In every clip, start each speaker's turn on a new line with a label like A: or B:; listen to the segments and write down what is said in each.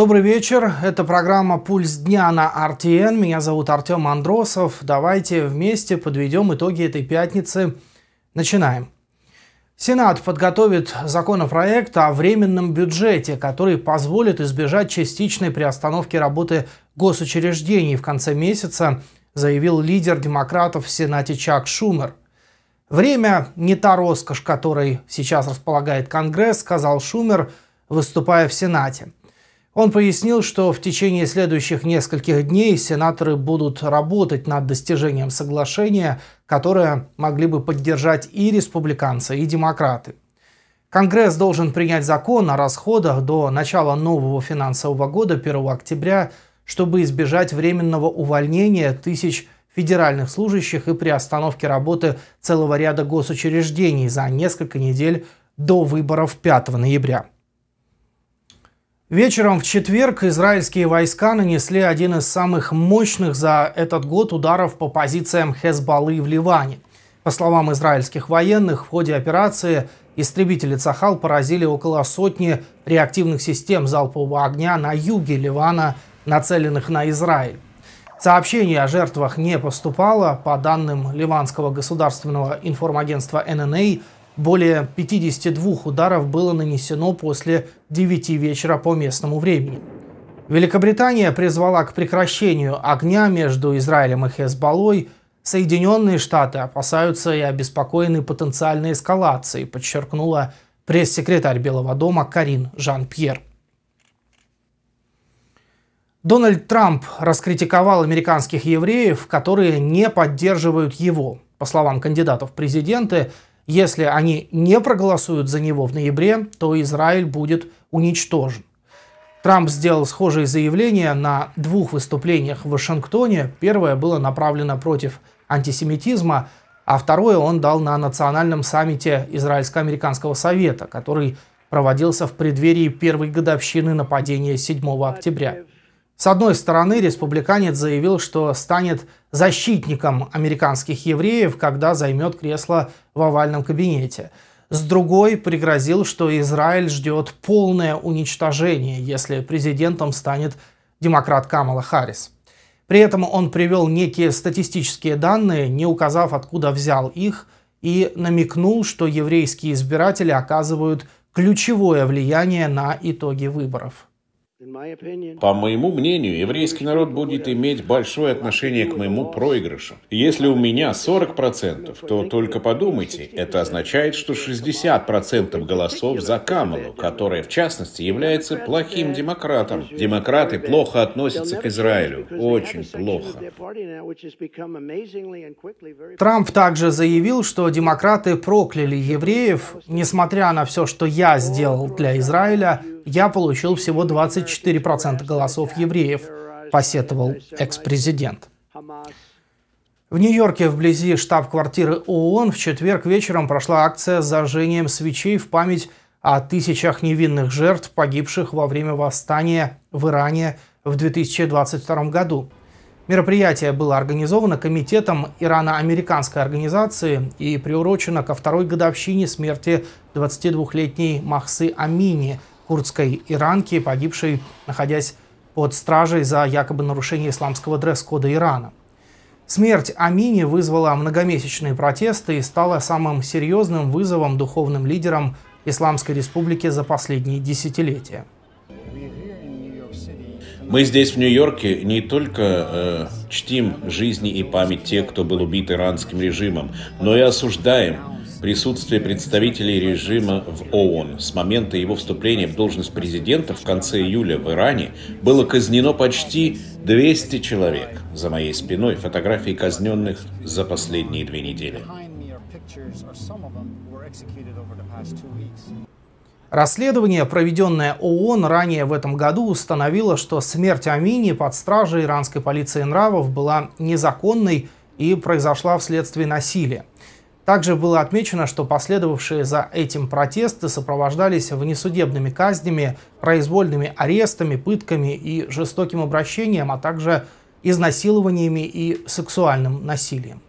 A: Добрый вечер. Это программа «Пульс дня» на RTN. Меня зовут Артем Андросов. Давайте вместе подведем итоги этой пятницы. Начинаем. Сенат подготовит законопроект о временном бюджете, который позволит избежать частичной приостановки работы госучреждений в конце месяца, заявил лидер демократов в Сенате Чак Шумер. «Время не та роскошь, которой сейчас располагает Конгресс», сказал Шумер, выступая в Сенате – он пояснил, что в течение следующих нескольких дней сенаторы будут работать над достижением соглашения, которое могли бы поддержать и республиканцы, и демократы. Конгресс должен принять закон о расходах до начала нового финансового года 1 октября, чтобы избежать временного увольнения тысяч федеральных служащих и приостановки работы целого ряда госучреждений за несколько недель до выборов 5 ноября. Вечером в четверг израильские войска нанесли один из самых мощных за этот год ударов по позициям Хезбаллы в Ливане. По словам израильских военных, в ходе операции истребители Цахал поразили около сотни реактивных систем залпового огня на юге Ливана, нацеленных на Израиль. Сообщений о жертвах не поступало. По данным ливанского государственного информагентства ННА, более 52 ударов было нанесено после 9 вечера по местному времени. Великобритания призвала к прекращению огня между Израилем и Хезбаллой. Соединенные Штаты опасаются и обеспокоены потенциальной эскалацией, подчеркнула пресс-секретарь Белого дома Карин Жан-Пьер. Дональд Трамп раскритиковал американских евреев, которые не поддерживают его. По словам кандидатов в президенты, если они не проголосуют за него в ноябре, то Израиль будет уничтожен. Трамп сделал схожие заявления на двух выступлениях в Вашингтоне. Первое было направлено против антисемитизма, а второе он дал на национальном саммите Израильско-американского совета, который проводился в преддверии первой годовщины нападения 7 октября. С одной стороны, республиканец заявил, что станет защитником американских евреев, когда займет кресло в овальном кабинете. С другой пригрозил, что Израиль ждет полное уничтожение, если президентом станет демократ Камала Харрис. При этом он привел некие статистические данные, не указав, откуда взял их, и намекнул, что еврейские избиратели оказывают ключевое влияние на итоги выборов.
B: По моему мнению, еврейский народ будет иметь большое отношение к моему проигрышу. Если у меня 40%, то только подумайте, это означает, что 60% голосов за Камалу, которая в частности является плохим демократом. Демократы плохо относятся к Израилю. Очень плохо.
A: Трамп также заявил, что демократы прокляли евреев, несмотря на все, что я сделал для Израиля, я получил всего 24% голосов евреев, посетовал экс-президент. В Нью-Йорке, вблизи штаб-квартиры ООН, в четверг вечером прошла акция с зажжением свечей в память о тысячах невинных жертв, погибших во время восстания в Иране в 2022 году. Мероприятие было организовано комитетом Ирано-американской организации и приурочено ко второй годовщине смерти 22-летней Махсы Амини – курдской иранки, погибшей, находясь под стражей за якобы нарушение исламского дресс-кода Ирана. Смерть Амини вызвала многомесячные протесты и стала самым серьезным вызовом духовным лидерам Исламской Республики за последние десятилетия.
B: Мы здесь, в Нью-Йорке, не только э, чтим жизни и память тех, кто был убит иранским режимом, но и осуждаем присутствие представителей режима в ООН с момента его вступления в должность президента в конце июля в Иране было казнено почти 200 человек. За моей спиной фотографии казненных за последние две недели.
A: Расследование, проведенное ООН ранее в этом году, установило, что смерть Амини под стражей иранской полиции нравов была незаконной и произошла вследствие насилия. Также было отмечено, что последовавшие за этим протесты сопровождались внесудебными казнями, произвольными арестами, пытками и жестоким обращением, а также изнасилованиями и сексуальным насилием.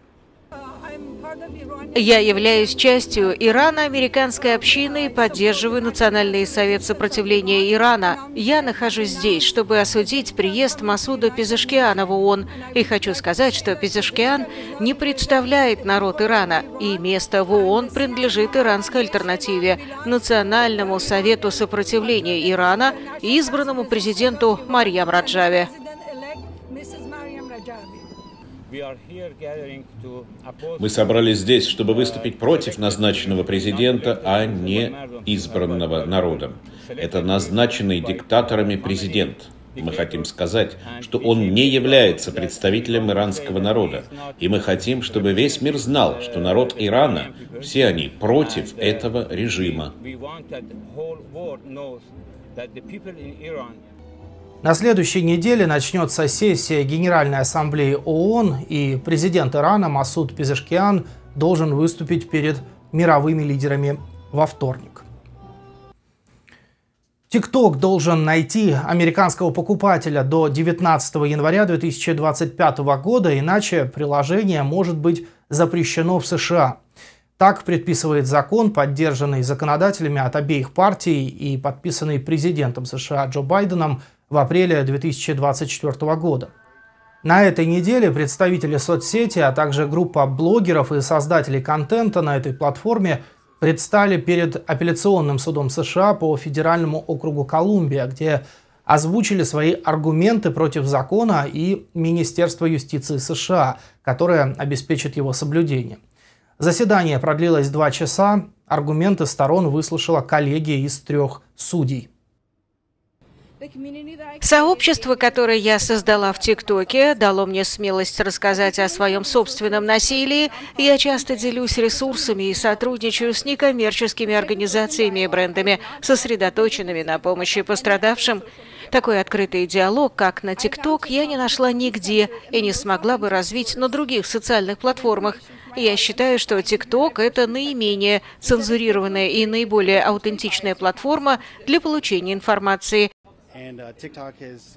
C: Я являюсь частью Ирана американской общины и поддерживаю Национальный совет сопротивления Ирана. Я нахожусь здесь, чтобы осудить приезд Масуда Пезешкиана в ООН. И хочу сказать, что Пезешкиан не представляет народ Ирана, и место в ООН принадлежит иранской альтернативе – Национальному совету сопротивления Ирана и избранному президенту Марьям Раджаве.
B: Мы собрались здесь, чтобы выступить против назначенного президента, а не избранного народом. Это назначенный диктаторами президент. Мы хотим сказать, что он не является представителем иранского народа. И мы хотим, чтобы весь мир знал, что народ Ирана, все они против этого режима.
A: На следующей неделе начнется сессия Генеральной Ассамблеи ООН, и президент Ирана Масуд Пезешкиан должен выступить перед мировыми лидерами во вторник. TikTok должен найти американского покупателя до 19 января 2025 года, иначе приложение может быть запрещено в США. Так предписывает закон, поддержанный законодателями от обеих партий и подписанный президентом США Джо Байденом в апреле 2024 года. На этой неделе представители соцсети, а также группа блогеров и создателей контента на этой платформе предстали перед апелляционным судом США по федеральному округу Колумбия, где озвучили свои аргументы против закона и Министерства юстиции США, которое обеспечит его соблюдение. Заседание продлилось два часа, аргументы сторон выслушала коллегия из трех судей.
C: Сообщество, которое я создала в ТикТоке, дало мне смелость рассказать о своем собственном насилии. Я часто делюсь ресурсами и сотрудничаю с некоммерческими организациями и брендами, сосредоточенными на помощи пострадавшим. Такой открытый диалог, как на ТикТок, я не нашла нигде и не смогла бы развить на других социальных платформах. Я считаю, что ТикТок – это наименее цензурированная и наиболее аутентичная платформа для получения информации, Uh,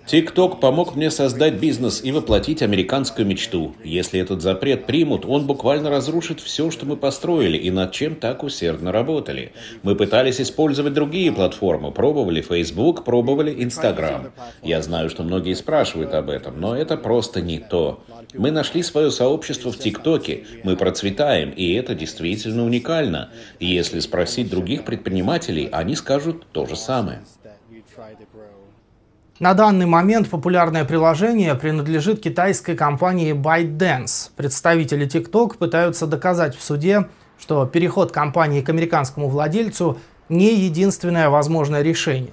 B: TikTok помог мне создать бизнес и воплотить американскую мечту. Если этот запрет примут, он буквально разрушит все, что мы построили и над чем так усердно работали. Мы пытались использовать другие платформы, пробовали Facebook, пробовали Instagram. Я знаю, что многие спрашивают об этом, но это просто не то. Мы нашли свое сообщество в ТикТоке, мы процветаем, и это действительно уникально. Если спросить других предпринимателей, они скажут то же самое.
A: На данный момент популярное приложение принадлежит китайской компании ByteDance. Представители TikTok пытаются доказать в суде, что переход компании к американскому владельцу не единственное возможное решение.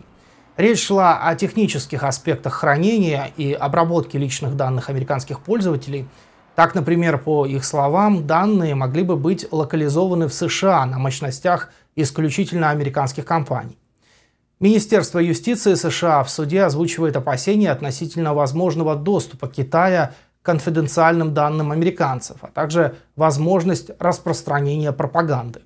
A: Речь шла о технических аспектах хранения и обработки личных данных американских пользователей. Так, например, по их словам, данные могли бы быть локализованы в США на мощностях исключительно американских компаний. Министерство юстиции США в суде озвучивает опасения относительно возможного доступа Китая к конфиденциальным данным американцев, а также возможность распространения пропаганды.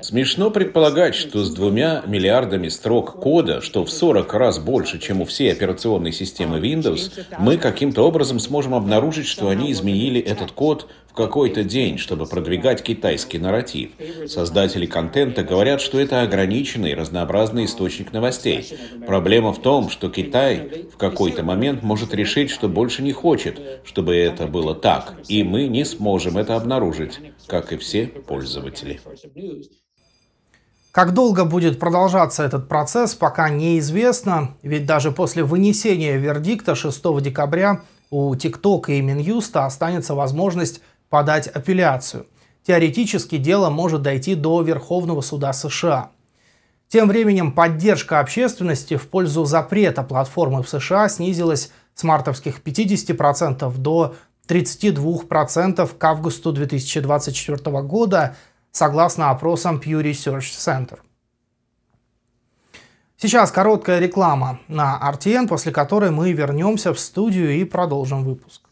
B: Смешно предполагать, что с двумя миллиардами строк кода, что в 40 раз больше, чем у всей операционной системы Windows, мы каким-то образом сможем обнаружить, что они изменили этот код в какой-то день, чтобы продвигать китайский нарратив. Создатели контента говорят, что это ограниченный разнообразный источник новостей. Проблема в том, что Китай в какой-то момент может решить, что больше не хочет, чтобы это было так, и мы не сможем это обнаружить, как и все пользователи.
A: Как долго будет продолжаться этот процесс, пока неизвестно, ведь даже после вынесения вердикта 6 декабря у TikTok и Минюста останется возможность подать апелляцию. Теоретически дело может дойти до Верховного суда США. Тем временем поддержка общественности в пользу запрета платформы в США снизилась с мартовских 50% до 32% к августу 2024 года, согласно опросам Pew Research Center. Сейчас короткая реклама на RTN, после которой мы вернемся в студию и продолжим выпуск.